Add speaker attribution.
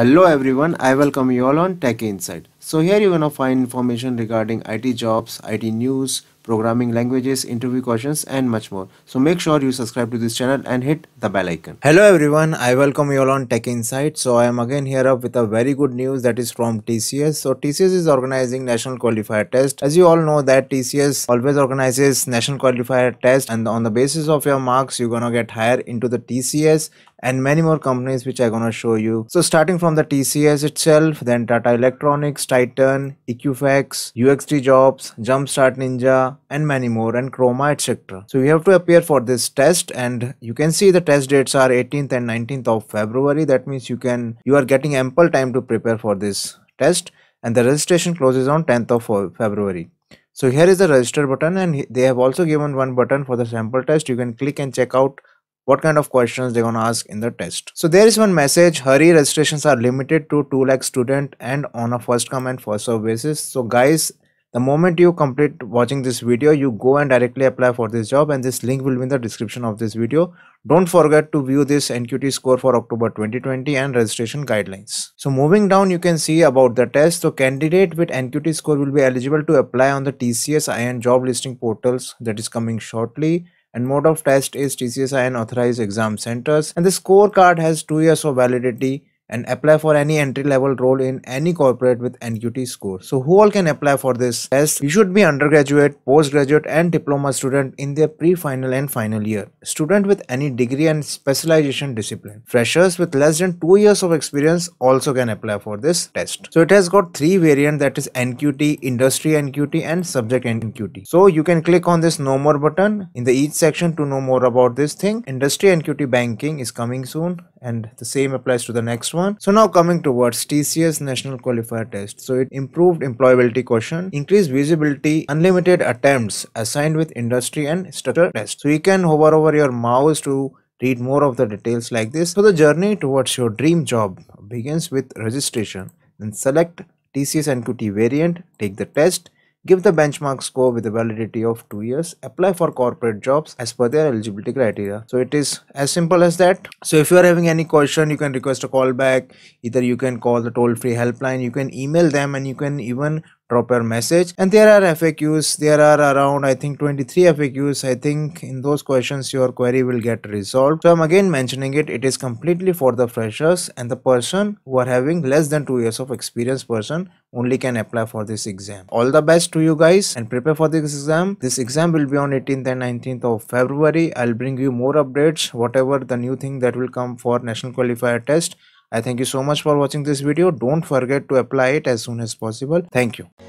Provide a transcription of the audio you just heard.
Speaker 1: Hello everyone, I welcome you all on Tech Inside. So here you're gonna find information regarding IT jobs, IT news, programming languages, interview questions and much more. So make sure you subscribe to this channel and hit the bell icon. Hello everyone, I welcome you all on Tech Insight. So I am again here up with a very good news that is from TCS. So TCS is organizing National Qualifier Test. As you all know that TCS always organizes National Qualifier Test and on the basis of your marks you're gonna get hired into the TCS and many more companies which I'm gonna show you. So starting from the TCS itself, then Tata Electronics, Titan, Equifax, UXT Jobs, Jumpstart Ninja and many more and Chroma etc. So you have to appear for this test and you can see the test dates are 18th and 19th of February that means you can you are getting ample time to prepare for this test and the registration closes on 10th of February. So here is the register button and they have also given one button for the sample test. You can click and check out what kind of questions they're going to ask in the test. So there is one message, hurry registrations are limited to 2 lakh student and on a first come and first serve basis. So guys, the moment you complete watching this video, you go and directly apply for this job and this link will be in the description of this video. Don't forget to view this NQT score for October 2020 and registration guidelines. So moving down, you can see about the test. So candidate with NQT score will be eligible to apply on the TCS IN job listing portals that is coming shortly and mode of test is TCSI and authorized exam centers and the scorecard has two years of validity and apply for any entry level role in any corporate with NQT score. So who all can apply for this test? You should be undergraduate, postgraduate and diploma student in their pre-final and final year. Student with any degree and specialization discipline. Freshers with less than 2 years of experience also can apply for this test. So it has got 3 variants that is NQT, Industry NQT and Subject NQT. So you can click on this no more button in the each section to know more about this thing. Industry NQT Banking is coming soon and the same applies to the next one. So now coming towards TCS National Qualifier Test. So it improved employability quotient, increased visibility, unlimited attempts assigned with industry and structure test. So you can hover over your mouse to read more of the details like this. So the journey towards your dream job begins with registration. Then select TCS NQT variant, take the test give the benchmark score with a validity of 2 years, apply for corporate jobs as per their eligibility criteria. So it is as simple as that. So if you are having any question, you can request a call back. Either you can call the toll free helpline, you can email them and you can even drop your message and there are faqs there are around i think 23 faqs i think in those questions your query will get resolved so i'm again mentioning it it is completely for the freshers and the person who are having less than two years of experience person only can apply for this exam all the best to you guys and prepare for this exam this exam will be on 18th and 19th of february i'll bring you more updates whatever the new thing that will come for national qualifier test i thank you so much for watching this video don't forget to apply it as soon as possible thank you